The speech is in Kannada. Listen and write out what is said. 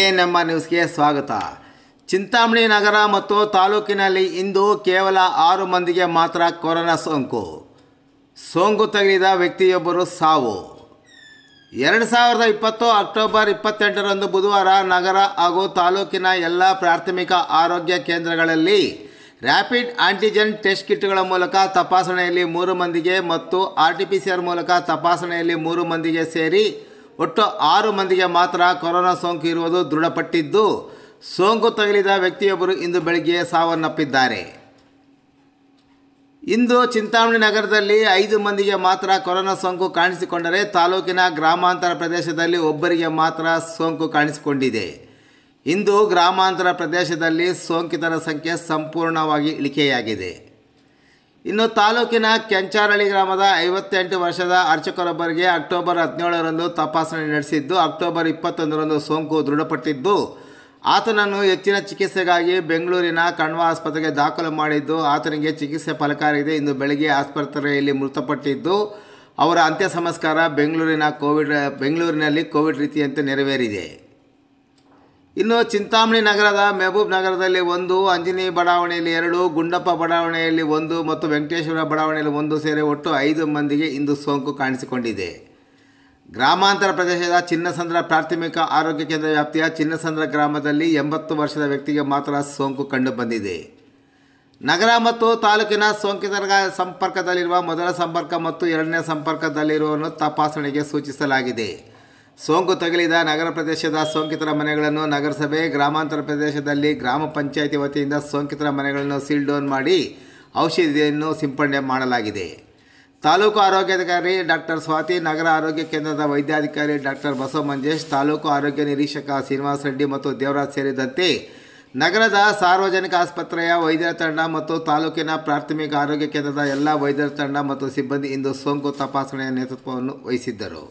ಎ ನ್ಯೂಸ್ಗೆ ಸ್ವಾಗತ ಚಿಂತಾಮಣಿ ನಗರ ಮತ್ತು ತಾಲೂಕಿನಲ್ಲಿ ಇಂದು ಕೇವಲ ಆರು ಮಂದಿಗೆ ಮಾತ್ರ ಕೊರೋನಾ ಸೋಂಕು ಸೋಂಕು ತಗುಲಿದ ವ್ಯಕ್ತಿಯೊಬ್ಬರು ಸಾವು ಎರಡು ಸಾವಿರದ ಇಪ್ಪತ್ತು ಅಕ್ಟೋಬರ್ ಇಪ್ಪತ್ತೆಂಟರಂದು ಬುಧವಾರ ನಗರ ಹಾಗೂ ತಾಲೂಕಿನ ಎಲ್ಲ ಪ್ರಾಥಮಿಕ ಆರೋಗ್ಯ ಕೇಂದ್ರಗಳಲ್ಲಿ ರ್ಯಾಪಿಡ್ ಆಂಟಿಜೆನ್ ಟೆಸ್ಟ್ ಕಿಟ್ಗಳ ಮೂಲಕ ತಪಾಸಣೆಯಲ್ಲಿ ಮೂರು ಮಂದಿಗೆ ಮತ್ತು R T P C R ಮೂಲಕ ತಪಾಸಣೆಯಲ್ಲಿ ಮೂರು ಮಂದಿಗೆ ಸೇರಿ ಒಟ್ಟು ಆರು ಮಂದಿಗೆ ಮಾತ್ರ ಕೊರೋನಾ ಸೋಂಕು ಇರುವುದು ದೃಢಪಟ್ಟಿದ್ದು ಸೋಂಕು ತಗುಲಿದ ವ್ಯಕ್ತಿಯೊಬ್ಬರು ಇಂದು ಬೆಳಗ್ಗೆ ಸಾವನ್ನಪ್ಪಿದ್ದಾರೆ ಇಂದು ಚಿಂತಾಮಣಿ ನಗರದಲ್ಲಿ ಐದು ಮಂದಿಗೆ ಮಾತ್ರ ಕೊರೋನಾ ಸೋಂಕು ಕಾಣಿಸಿಕೊಂಡರೆ ತಾಲೂಕಿನ ಗ್ರಾಮಾಂತರ ಪ್ರದೇಶದಲ್ಲಿ ಒಬ್ಬರಿಗೆ ಮಾತ್ರ ಸೋಂಕು ಕಾಣಿಸಿಕೊಂಡಿದೆ ಇಂದು ಗ್ರಾಮಾಂತರ ಪ್ರದೇಶದಲ್ಲಿ ಸೋಂಕಿತರ ಸಂಖ್ಯೆ ಸಂಪೂರ್ಣವಾಗಿ ಇಳಿಕೆಯಾಗಿದೆ ಇನ್ನು ತಾಲೂಕಿನ ಕೆಂಚಾರಳ್ಳಿ ಗ್ರಾಮದ ಐವತ್ತೆಂಟು ವರ್ಷದ ಅರ್ಚಕರೊಬ್ಬರಿಗೆ ಅಕ್ಟೋಬರ್ ಹದಿನೇಳರಂದು ತಪಾಸಣೆ ನಡೆಸಿದ್ದು ಅಕ್ಟೋಬರ್ ಇಪ್ಪತ್ತೊಂದರಂದು ಸೋಂಕು ದೃಢಪಟ್ಟಿದ್ದು ಆತನನ್ನು ಹೆಚ್ಚಿನ ಚಿಕಿತ್ಸೆಗಾಗಿ ಬೆಂಗಳೂರಿನ ಕಣ್ವ ಆಸ್ಪತ್ರೆಗೆ ದಾಖಲು ಮಾಡಿದ್ದು ಆತನಿಗೆ ಚಿಕಿತ್ಸೆ ಫಲಕಾರಿದೆ ಇಂದು ಬೆಳಗ್ಗೆ ಆಸ್ಪತ್ರೆಯಲ್ಲಿ ಮೃತಪಟ್ಟಿದ್ದು ಅವರ ಅಂತ್ಯ ಸಂಸ್ಕಾರ ಬೆಂಗಳೂರಿನ ಕೋವಿಡ್ ಬೆಂಗಳೂರಿನಲ್ಲಿ ಕೋವಿಡ್ ರೀತಿಯಂತೆ ನೆರವೇರಿದೆ ಇನ್ನು ಚಿಂತಾಮಣಿ ನಗರದ ಮೆಹಬೂಬ್ ನಗರದಲ್ಲಿ ಒಂದು ಅಂಜನಿ ಬಡಾವಣೆಯಲ್ಲಿ ಎರಡು ಗುಂಡಪ್ಪ ಬಡಾವಣೆಯಲ್ಲಿ ಒಂದು ಮತ್ತು ವೆಂಕಟೇಶ್ವರ ಬಡಾವಣೆಯಲ್ಲಿ ಒಂದು ಸೇರಿ ಒಟ್ಟು ಐದು ಮಂದಿಗೆ ಇಂದು ಸೋಂಕು ಕಾಣಿಸಿಕೊಂಡಿದೆ ಗ್ರಾಮಾಂತರ ಪ್ರದೇಶದ ಚಿನ್ನಸಂದ್ರ ಪ್ರಾಥಮಿಕ ಆರೋಗ್ಯ ಕೇಂದ್ರ ವ್ಯಾಪ್ತಿಯ ಚಿನ್ನಸಂದ್ರ ಗ್ರಾಮದಲ್ಲಿ ಎಂಬತ್ತು ವರ್ಷದ ವ್ಯಕ್ತಿಗೆ ಮಾತ್ರ ಸೋಂಕು ಕಂಡುಬಂದಿದೆ ನಗರ ಮತ್ತು ತಾಲೂಕಿನ ಸೋಂಕಿತರ ಸಂಪರ್ಕದಲ್ಲಿರುವ ಮೊದಲ ಸಂಪರ್ಕ ಮತ್ತು ಎರಡನೇ ಸಂಪರ್ಕದಲ್ಲಿರುವವರನ್ನು ತಪಾಸಣೆಗೆ ಸೂಚಿಸಲಾಗಿದೆ ಸೋಂಕು ತಗಲಿದ ನಗರ ಪ್ರದೇಶದ ಸೋಂಕಿತರ ಮನೆಗಳನ್ನು ನಗರಸಭೆ ಗ್ರಾಮಾಂತರ ಪ್ರದೇಶದಲ್ಲಿ ಗ್ರಾಮ ಪಂಚಾಯಿತಿ ವತಿಯಿಂದ ಸೋಂಕಿತರ ಮನೆಗಳನ್ನು ಸೀಲ್ ಡೌನ್ ಮಾಡಿ ಔಷಧಿಯನ್ನು ಸಿಂಪಡಣೆ ಮಾಡಲಾಗಿದೆ ತಾಲೂಕು ಆರೋಗ್ಯಾಧಿಕಾರಿ ಡಾಕ್ಟರ್ ಸ್ವಾತಿ ನಗರ ಆರೋಗ್ಯ ಕೇಂದ್ರದ ವೈದ್ಯಾಧಿಕಾರಿ ಡಾಕ್ಟರ್ ಬಸವ ಮಂಜೇಶ್ ತಾಲೂಕು ಆರೋಗ್ಯ ನಿರೀಕ್ಷಕ ಶ್ರೀನಿವಾಸ ರೆಡ್ಡಿ ಮತ್ತು ದೇವರಾಜ್ ಸೇರಿದಂತೆ ನಗರದ ಸಾರ್ವಜನಿಕ ಆಸ್ಪತ್ರೆಯ ವೈದ್ಯರ ತಂಡ ಮತ್ತು ತಾಲೂಕಿನ ಪ್ರಾಥಮಿಕ ಆರೋಗ್ಯ ಕೇಂದ್ರದ ಎಲ್ಲ ವೈದ್ಯರ ತಂಡ ಮತ್ತು ಸಿಬ್ಬಂದಿ ಇಂದು ಸೋಂಕು ತಪಾಸಣೆಯ ನೇತೃತ್ವವನ್ನು ವಹಿಸಿದ್ದರು